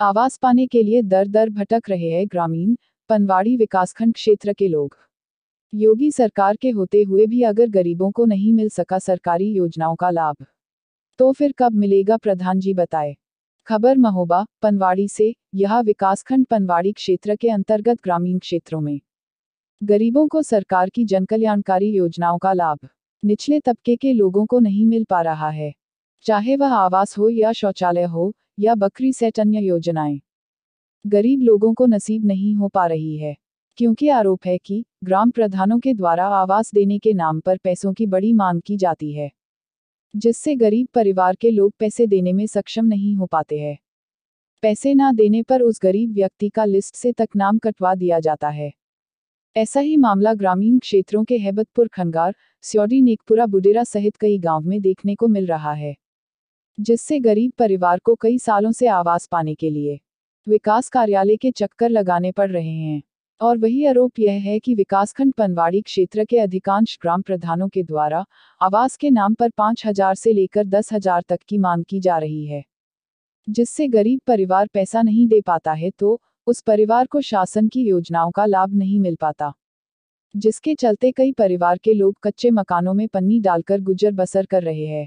आवास पाने के लिए दर दर भटक रहे हैं ग्रामीण पनवाड़ी विकासखंड क्षेत्र के लोग योगी सरकार के होते हुए भी अगर गरीबों को नहीं मिल सका सरकारी योजनाओं का लाभ तो फिर कब मिलेगा प्रधान जी बताए खबर महोबा पनवाड़ी से यह विकासखंड पनवाड़ी क्षेत्र के अंतर्गत ग्रामीण क्षेत्रों में गरीबों को सरकार की जनकल्याणकारी योजनाओं का लाभ निचले तबके के लोगों को नहीं मिल पा रहा है चाहे वह आवास हो या शौचालय हो या बकरी सेट अन्य योजनाएं गरीब लोगों को नसीब नहीं हो पा रही है क्योंकि आरोप है कि ग्राम प्रधानों के द्वारा आवास देने के नाम पर पैसों की बड़ी मांग की जाती है जिससे गरीब परिवार के लोग पैसे देने में सक्षम नहीं हो पाते हैं पैसे ना देने पर उस गरीब व्यक्ति का लिस्ट से तक नाम कटवा दिया जाता है ऐसा ही मामला ग्रामीण क्षेत्रों के हैबतपुर खनगार स्योडी नेकपुरा बुडेरा सहित कई गांव में देखने को मिल रहा है जिससे गरीब परिवार को कई सालों से आवास पाने के लिए विकास कार्यालय के चक्कर लगाने पड़ रहे हैं और वही आरोप यह है कि विकासखंड पनवाड़ी क्षेत्र के अधिकांश ग्राम प्रधानों के द्वारा आवास के नाम पर पाँच हजार से लेकर दस हजार तक की मांग की जा रही है जिससे गरीब परिवार पैसा नहीं दे पाता है तो उस परिवार को शासन की योजनाओं का लाभ नहीं मिल पाता जिसके चलते कई परिवार के लोग कच्चे मकानों में पन्नी डालकर गुजर बसर कर रहे हैं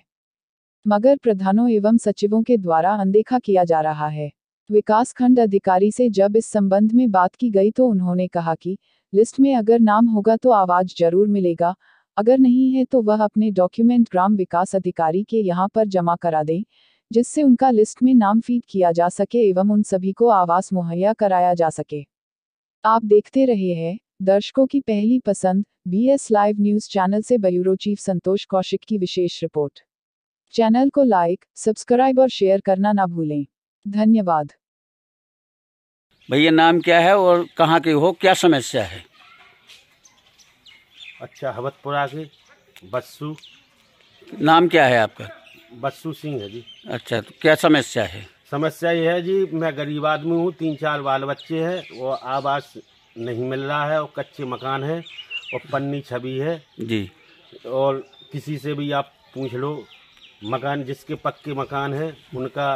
मगर प्रधानों एवं सचिवों के द्वारा अनदेखा किया जा रहा है विकास खंड अधिकारी से जब इस संबंध में बात की गई तो उन्होंने कहा कि लिस्ट में अगर नाम होगा तो आवाज जरूर मिलेगा अगर नहीं है तो वह अपने डॉक्यूमेंट ग्राम विकास अधिकारी के यहाँ पर जमा करा दें जिससे उनका लिस्ट में नाम फीड किया जा सके एवं उन सभी को आवास मुहैया कराया जा सके आप देखते रहे हैं दर्शकों की पहली पसंद बीएस लाइव न्यूज चैनल से ब्यूरो चीफ संतोष कौशिक की विशेष रिपोर्ट चैनल को लाइक सब्सक्राइब और शेयर करना ना भूलें धन्यवाद भैया नाम क्या है और कहाँ के हो क्या समस्या है अच्छा हवतपुरा के बस्सू नाम क्या है आपका बस्सू सिंह है जी अच्छा तो क्या समस्या है समस्या ये है जी मैं गरीब आदमी हूँ तीन चार बाल बच्चे हैं वो आवास नहीं मिल रहा है और कच्चे मकान है और पन्नी छवि है जी और किसी से भी आप पूछ लो मकान जिसके पक्के मकान है उनका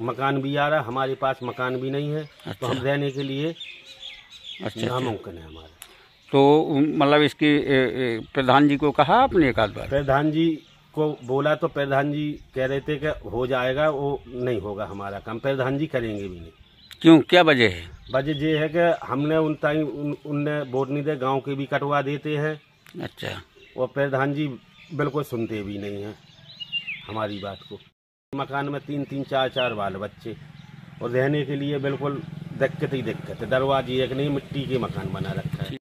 मकान भी आ रहा हमारे पास मकान भी नहीं है तो अच्छा। तो हम रहने के लिए अच्छा, अच्छा। नामुमकिन है हमारा तो मतलब इसके प्रधान जी को कहा आपने एक आध बार प्रधान जी को बोला तो प्रधान जी कह रहे थे कि हो जाएगा वो नहीं होगा हमारा काम प्रधान जी करेंगे भी नहीं क्यों क्या वजह है वजह ये है कि हमने उन टाइम उन, उनने वोट नहीं दे गाँव के भी कटवा देते हैं अच्छा और प्रधान जी बिल्कुल सुनते भी नहीं हैं हमारी बात को मकान में तीन तीन चार चार बाल बच्चे और रहने के लिए बिल्कुल दिक्कत ही दिक्कत है दरवाजे एक नहीं मिट्टी के मकान बना रखा है